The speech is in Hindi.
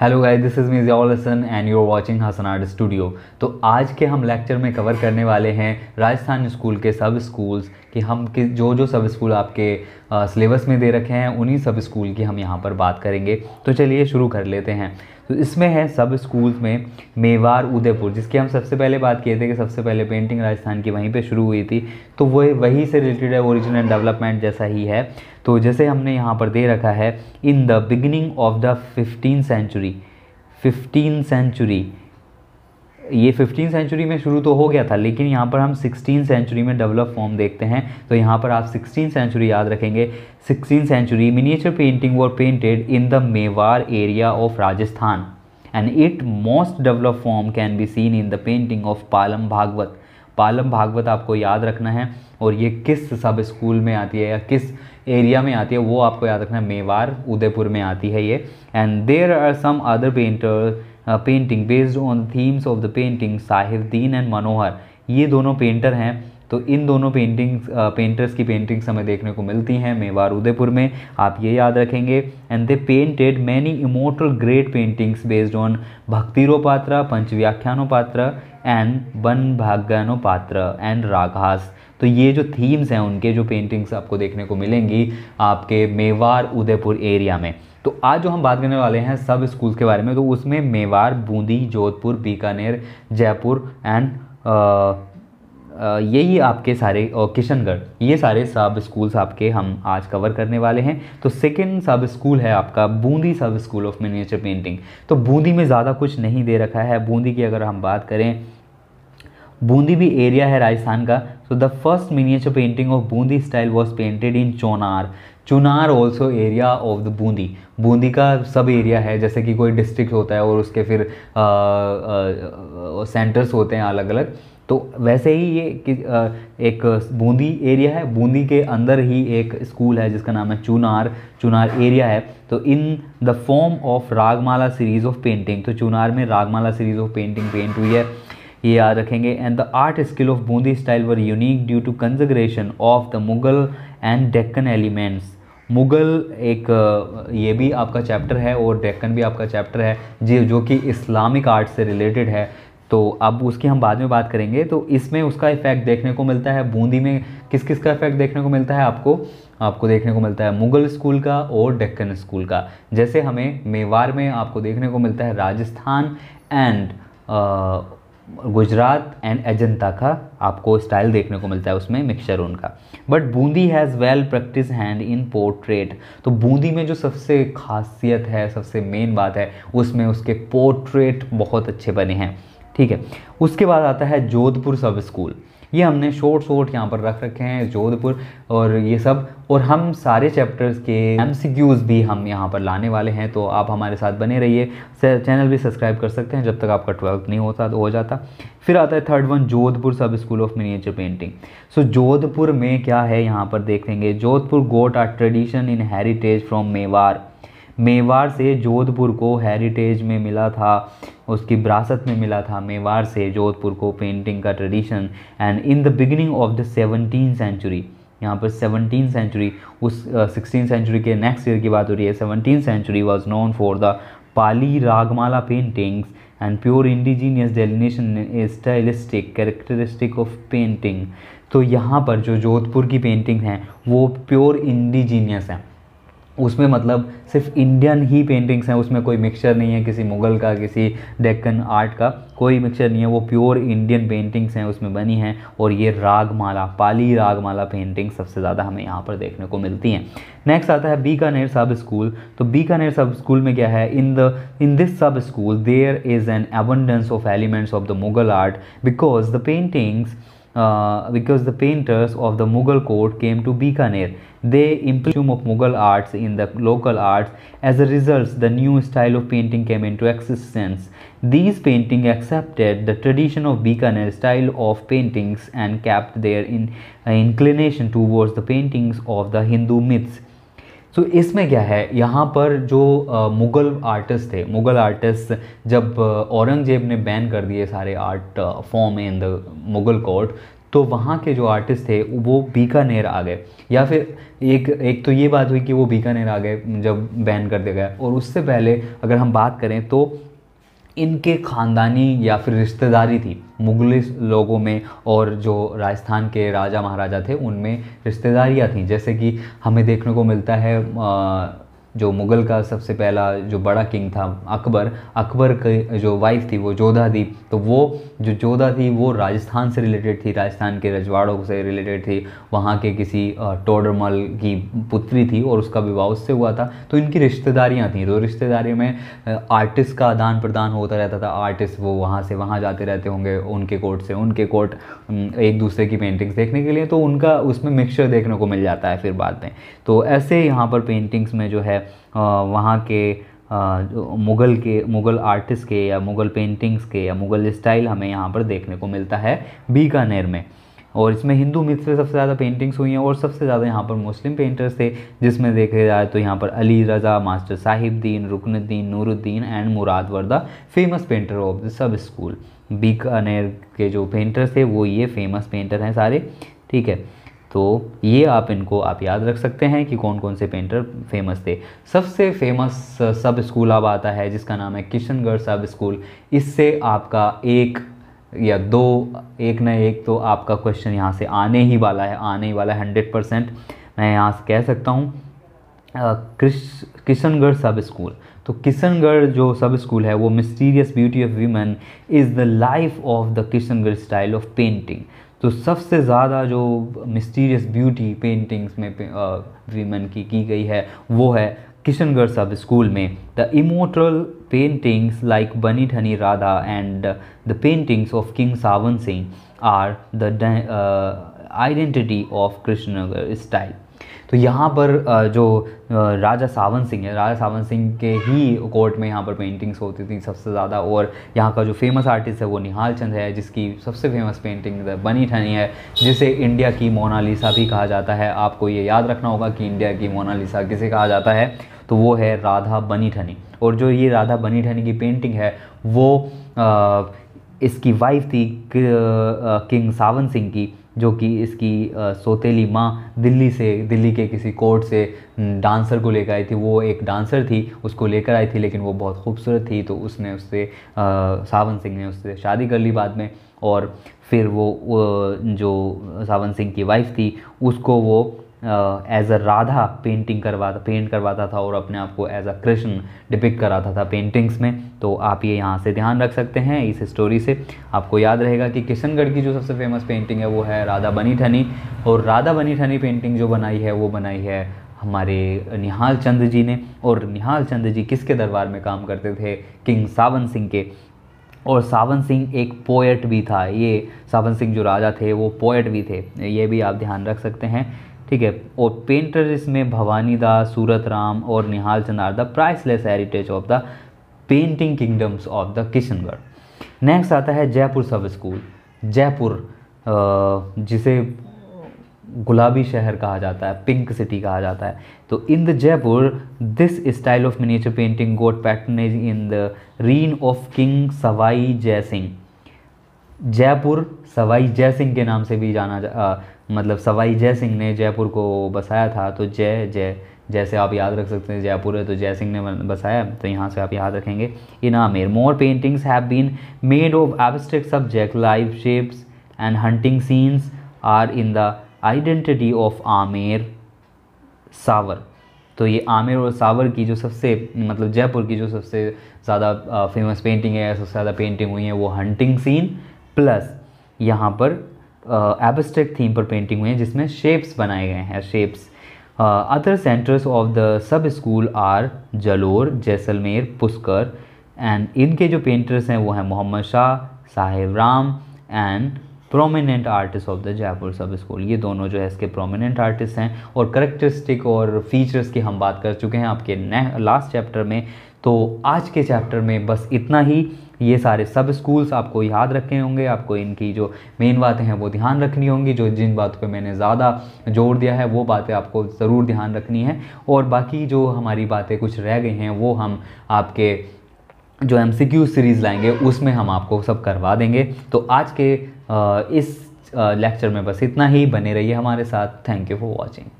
Hello guys this is Ms Hasan and you are watching Hasan art studio तो आज के हम लेक्चर में कवर करने वाले हैं राजस्थान स्कूल के सब स्कूल्स कि हम कि जो जो सब स्कूल आपके सिलेबस में दे रखे हैं उन्हीं सब स्कूल की हम यहाँ पर बात करेंगे तो चलिए शुरू कर लेते हैं तो इसमें है सब स्कूल्स में मेवार उदयपुर जिसकी हम सबसे पहले बात किए थे कि सबसे पहले पेंटिंग राजस्थान की वहीं पे शुरू हुई थी तो वह वही से रिलेटेड है ओरिजिनल डेवलपमेंट जैसा ही है तो जैसे हमने यहाँ पर दे रखा है in the beginning of the fifteen century fifteen century ये फिफ्टीन सेंचुरी में शुरू तो हो गया था लेकिन यहाँ पर हम सिक्सटीन सेंचुरी में डेवलप फॉर्म देखते हैं तो यहाँ पर आप सिक्सटीन सेंचुरी याद रखेंगे sixteen century miniature painting were painted in the Mewar area of Rajasthan and it most develop form can be seen in the painting of Palam Bhagavat Palam Bhagavat आपको याद रखना है और ये किस सब स्कूल में आती है या किस एरिया में आती है वो आपको याद रखना है मेवार उदयपुर में आती है ये and there are some other painter painting based on themes of the painting Sahibdin and Manohar ये दोनों पेंटर हैं तो इन दोनों पेंटिंग्स पेंटर्स की पेंटिंग्स हमें देखने को मिलती हैं मेवार उदयपुर में आप ये याद रखेंगे and they painted many immortal great paintings based on भक्तिरो पंचव्याख्यानो पंचव्याख्यानोपात्र एंड वन भाग्यानोपात्र एंड राघास तो ये जो थीम्स हैं उनके जो पेंटिंग्स आपको देखने को मिलेंगी आपके मेवार उदयपुर एरिया में तो आज जो हम बात करने वाले हैं सब स्कूल के बारे में तो उसमें मेवाड़ बूंदी जोधपुर बीकानेर जयपुर एंड यही आपके सारे किशनगढ़ ये सारे सब स्कूल्स आपके हम आज कवर करने वाले हैं तो सेकेंड सब स्कूल है आपका बूंदी सब स्कूल ऑफ मिनिएचर पेंटिंग तो बूंदी में ज़्यादा कुछ नहीं दे रखा है बूंदी की अगर हम बात करें बूंदी भी एरिया है राजस्थान का so the first miniature painting of Bundi style was painted in Chunar Chunar also area of the Bundi Bundi का सब एरिया है जैसे कि कोई डिस्ट्रिक्ट होता है और उसके फिर सेंटर्स होते हैं अलग अलग तो वैसे ही ये कि एक बूंदी एरिया है बूंदी के अंदर ही एक स्कूल है जिसका नाम है चुनार चुनार एरिया है तो in the form of Ragamala series of painting तो चुनार में Ragamala series of painting paint हुई है ये याद रखेंगे and the art skill of Bundi style were unique due to congregation of the Mughal and Deccan elements Mughal एक ये भी आपका चैप्टर है और डेक्कन भी आपका चैप्टर है जी जो कि इस्लामिक आर्ट से रिलेटेड है तो अब उसकी हम बाद में बात करेंगे तो इसमें उसका इफ़ेक्ट देखने को मिलता है बूंदी में किस किस का इफ़ेक्ट देखने को मिलता है आपको आपको देखने को मिलता है मुगल स्कूल का और डेक्कन स्कूल का जैसे हमें मेवाड़ में आपको देखने को मिलता है राजस्थान एंड गुजरात एंड अजंता का आपको स्टाइल देखने को मिलता है उसमें मिक्सचर उनका but Bundi has well practice hand in portrait तो बूंदी में जो सबसे खासियत है सबसे मेन बात है उसमें उसके पोर्ट्रेट बहुत अच्छे बने हैं ठीक है उसके बाद आता है जोधपुर सब स्कूल ये हमने शॉर्ट शॉर्ट यहाँ पर रख रखे हैं जोधपुर और ये सब और हम सारे चैप्टर्स के एम भी हम यहाँ पर लाने वाले हैं तो आप हमारे साथ बने रहिए चैनल भी सब्सक्राइब कर सकते हैं जब तक आपका ट्वेल्थ नहीं होता तो हो जाता फिर आता है third one Jodhpur sub school of miniature painting so Jodhpur में क्या है यहाँ पर देखेंगे Jodhpur got are tradition in heritage from Mewar Mewar से जोधपुर को हेरिटेज में मिला था उसकी विरासत में मिला था मेवाड़ से जोधपुर को पेंटिंग का tradition and in the beginning of the seventeen century यहाँ पर सेवनटीन सेंचुरी उस सिक्सटीन सेंचुरी के नेक्स्ट ईयर की बात हो रही है seventeen century was known for the Pali Ragamala paintings and pure indigenous delineation stylistic characteristic of painting तो यहाँ पर जो जोधपुर की पेंटिंग हैं वो प्योर इंडिजीनियस हैं उसमें मतलब सिर्फ इंडियन ही पेंटिंग्स हैं उसमें कोई मिक्सचर नहीं है किसी मुगल का किसी डेक्कन आर्ट का कोई मिक्सचर नहीं है वो प्योर इंडियन पेंटिंग्स हैं उसमें बनी हैं और ये रागमाला पाली रागमाला पेंटिंग सबसे ज़्यादा हमें यहाँ पर देखने को मिलती हैं नेक्स्ट आता है बीकानेर सब स्कूल तो बीकानेर सब स्कूल में क्या है in the in this sub school there is an abundance of elements of the Mughal art because the paintings Uh, because the painters of the Mughal court came to Bikaner. They implemented of Mughal arts in the local arts. As a result, the new style of painting came into existence. These paintings accepted the tradition of Bikaner style of paintings and kept their in, uh, inclination towards the paintings of the Hindu myths. So so, इसमें क्या है यहाँ पर जो मुग़ल आर्टिस्ट थे मुग़ल आर्टिस्ट जब औरंगज़ेब ने बैन कर दिए सारे art form in the Mughal court तो वहाँ के जो आर्टिस्ट थे वो बीकानेर आ गए या फिर एक एक तो ये बात हुई कि वो बीकानेर आ गए जब बैन कर दिया गया और उससे पहले अगर हम बात करें तो इनके ख़ानदानी या फिर रिश्तेदारी थी मुगलिस लोगों में और जो राजस्थान के राजा महाराजा थे उनमें रिश्तेदारियाँ थीं जैसे कि हमें देखने को मिलता है आ, जो मुग़ल का सबसे पहला जो बड़ा किंग था अकबर अकबर की जो वाइफ थी वो जोधा थी तो वो जो जोधा थी वो राजस्थान से रिलेटेड थी राजस्थान के रजवाड़ों से रिलेटेड थी वहाँ के किसी टोडरमल की पुत्री थी और उसका विवाह उससे हुआ था तो इनकी रिश्तेदारियाँ थीं तो रिश्तेदारी में आर्टिस्ट का आदान प्रदान होता रहता था आर्टिस्ट वो वहाँ से वहाँ जाते रहते होंगे उनके कोर्ट से उनके कोर्ट एक दूसरे की पेंटिंग्स देखने के लिए तो उनका उसमें मिक्सचर देखने को मिल जाता है फिर बाद में तो ऐसे यहाँ पर पेंटिंग्स में जो है वहाँ के मुग़ल के मुग़ल आर्टिस्ट के या मुग़ल पेंटिंग्स के या मुग़ल स्टाइल हमें यहाँ पर देखने को मिलता है बीकानेर में और इसमें हिंदू मिथ से सबसे ज़्यादा पेंटिंग्स हुई हैं और सबसे ज़्यादा यहाँ पर मुस्लिम पेंटर्स थे जिसमें देखा जाए तो यहाँ पर Ali Raza master Sahibdin Ruknuddin Nuruddin and Murad were the famous painter of the sub school Bikaner के जो पेंटर्स थे वो ये फेमस पेंटर हैं सारे ठीक है तो ये आप इनको आप याद रख सकते हैं कि कौन कौन से पेंटर फेमस थे सबसे फेमस सब स्कूल अब आता है जिसका नाम है किशनगढ़ सब स्कूल इससे आपका एक या दो एक ना एक तो आपका क्वेश्चन यहाँ से आने ही वाला है आने ही वाला है हंड्रेड परसेंट मैं यहाँ से कह सकता हूँ uh, किशनगढ़ सब स्कूल तो किशनगढ़ जो सब स्कूल है वो mysterious beauty of women is the life of the Kishangarh style of painting तो सबसे ज़्यादा जो मिस्टीरियस ब्यूटी पेंटिंग्स में वीमेन की की गई है वो है किशनगढ़ सब स्कूल में the immortal paintings like Bani Thani Radha and the paintings of king Sawan Singh are the identity of Krishnanagar style तो यहाँ पर जो राजा सावन सिंह है राजा सावन सिंह के ही कोर्ट में यहाँ पर पेंटिंग्स होती थी सबसे ज़्यादा और यहाँ का जो फेमस आर्टिस्ट है वो निहाल चंद है जिसकी सबसे फेमस पेंटिंग बनी ठनी है जिसे इंडिया की मोनालिसा भी कहा जाता है आपको ये याद रखना होगा कि इंडिया की मोनालिसा किसे कहा जाता है तो वो है राधा बनी ठनी और जो ये राधा बनी ठनी की पेंटिंग है वो आ, इसकी वाइफ थी किंग सावन सिंह की जो कि इसकी सोतेली माँ दिल्ली से दिल्ली के किसी कोर्ट से डांसर को लेकर आई थी वो एक डांसर थी उसको लेकर आई थी लेकिन वो बहुत खूबसूरत थी तो उसने उससे सावन सिंह ने उससे शादी कर ली बाद में और फिर वो, वो जो सावन सिंह की वाइफ थी उसको वो एज अ राधा पेंटिंग करवाता पेंट करवाता था और अपने आप को एज अ कृष्ण डिपिक्ट कराता था पेंटिंग्स में तो आप ये यहाँ से ध्यान रख सकते हैं इस स्टोरी से आपको याद रहेगा कि किशनगढ़ की जो सबसे फेमस पेंटिंग है वो है राधा बनी ठनी और राधा बनी ठनी पेंटिंग जो बनाई है वो बनाई है हमारे निहाल चंद जी ने और निहाल चंद जी किसके दरबार में काम करते थे किंग सावन सिंह के और सावन सिंह एक पोएट भी था ये सावन सिंह जो राजा थे वो पोएट भी थे ये भी आप ध्यान रख सकते हैं ठीक है और पेंटर इसमें भवानी दास सूरत राम और Nihal Chandar the priceless heritage of the painting kingdoms of the Kishangarh next आता है जयपुर सब स्कूल जयपुर जिसे गुलाबी शहर कहा जाता है पिंक सिटी कहा जाता है तो in the Jaipur this style of miniature painting got is in the reign of king Sawai Jai Singh Jaipur Sawai Jai Singh के नाम से भी जाना जा, मतलब सवाई जय सिंह ने जयपुर को बसाया था तो जय जय जैसे आप याद रख सकते हैं जयपुर है तो जय सिंह ने बसाया तो यहाँ से आप याद रखेंगे in Amer more paintings have been made of abstract subject live shapes and hunting scenes are in the identity of Amer सावर तो ये आमिर और सावर की जो सबसे मतलब जयपुर की जो सबसे ज़्यादा फेमस पेंटिंग है सबसे ज़्यादा पेंटिंग हुई है वो हंटिंग सीन प्लस यहाँ पर एबस्ट्रैक्ट थीम पर पेंटिंग हुई हैं जिसमें शेप्स बनाए गए हैं shapes other centres of the sub school are Jalore Jaisalmer Pushkar and इनके जो पेंटर्स हैं वो हैं Mohammad Shah Saheb Ram and prominent artist of the Jaipur sub school ये दोनों जो है इसके प्रोमिनेंट आर्टिस्ट हैं और करेक्टरिस्टिक और फीचर्स की हम बात कर चुके हैं आपके लास्ट चैप्टर में तो आज के चैप्टर में बस इतना ही ये सारे सब स्कूल्स आपको याद रखे होंगे आपको इनकी जो मेन बातें हैं वो ध्यान रखनी होंगी जो जिन बातों पे मैंने ज़्यादा जोर दिया है वो बातें आपको ज़रूर ध्यान रखनी है और बाकी जो हमारी बातें कुछ रह गई हैं वो हम आपके जो एम सीरीज़ लाएंगे उसमें हम आपको सब करवा देंगे तो आज के इस लेक्चर में बस इतना ही बने रहिए हमारे साथ थैंक यू फॉर वॉचिंग